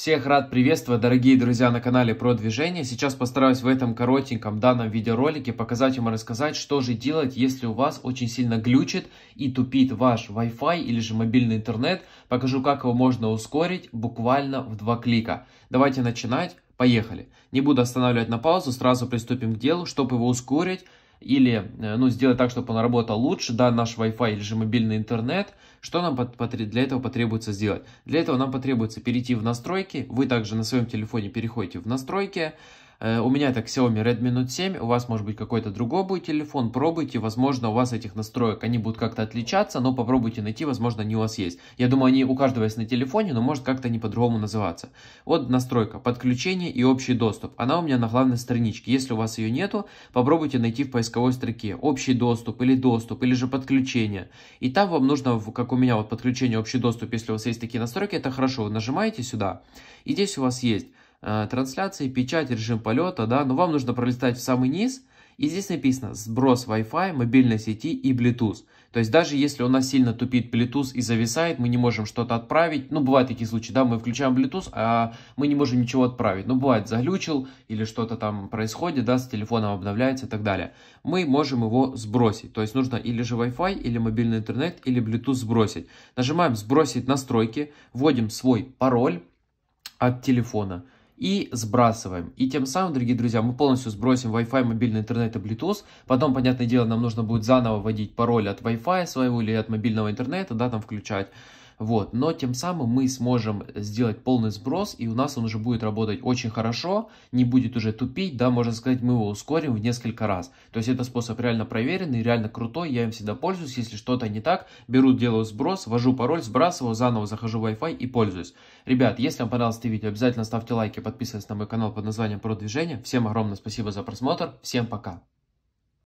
Всех рад приветствовать, дорогие друзья, на канале Про Движение. Сейчас постараюсь в этом коротеньком данном видеоролике показать вам и рассказать, что же делать, если у вас очень сильно глючит и тупит ваш Wi-Fi или же мобильный интернет. Покажу, как его можно ускорить буквально в два клика. Давайте начинать. Поехали. Не буду останавливать на паузу, сразу приступим к делу. Чтобы его ускорить, или э, ну, сделать так, чтобы он работал лучше, да, наш Wi-Fi или же мобильный интернет, что нам для этого потребуется сделать? Для этого нам потребуется перейти в настройки, вы также на своем телефоне переходите в настройки, Э, у меня это Xiaomi Redmi Note 7, у вас может быть какой-то другой будет телефон, пробуйте, возможно у вас этих настроек, они будут как-то отличаться, но попробуйте найти, возможно они у вас есть. Я думаю, они у каждого есть на телефоне, но может как-то не по-другому называться. Вот настройка, подключение и общий доступ, она у меня на главной страничке, если у вас ее нету, попробуйте найти в поисковой строке общий доступ или доступ или же подключение. И там вам нужно, как у меня вот подключение общий доступ, если у вас есть такие настройки, это хорошо, вы нажимаете сюда, и здесь у вас есть Э, трансляции, печать, режим полета, да, но вам нужно пролистать в самый низ, и здесь написано сброс Wi-Fi, мобильной сети и Bluetooth. То есть даже если у нас сильно тупит Bluetooth и зависает, мы не можем что-то отправить. Ну, бывают такие случаи, да, мы включаем Bluetooth, а мы не можем ничего отправить. Ну, бывает, заглючил или что-то там происходит, да, с телефоном обновляется и так далее. Мы можем его сбросить. То есть нужно или же Wi-Fi, или мобильный интернет, или Bluetooth сбросить. Нажимаем «Сбросить настройки», вводим свой пароль от телефона – и сбрасываем. И тем самым, дорогие друзья, мы полностью сбросим Wi-Fi, мобильный интернет и Bluetooth. Потом, понятное дело, нам нужно будет заново вводить пароль от Wi-Fi своего или от мобильного интернета, да, там включать. Вот. Но тем самым мы сможем сделать полный сброс, и у нас он уже будет работать очень хорошо, не будет уже тупить, да, можно сказать, мы его ускорим в несколько раз. То есть это способ реально проверенный, реально крутой, я им всегда пользуюсь, если что-то не так, беру, делаю сброс, ввожу пароль, сбрасываю, заново захожу в Wi-Fi и пользуюсь. Ребят, если вам понравилось это видео, обязательно ставьте лайки, подписывайтесь на мой канал под названием Продвижение. Всем огромное спасибо за просмотр, всем пока!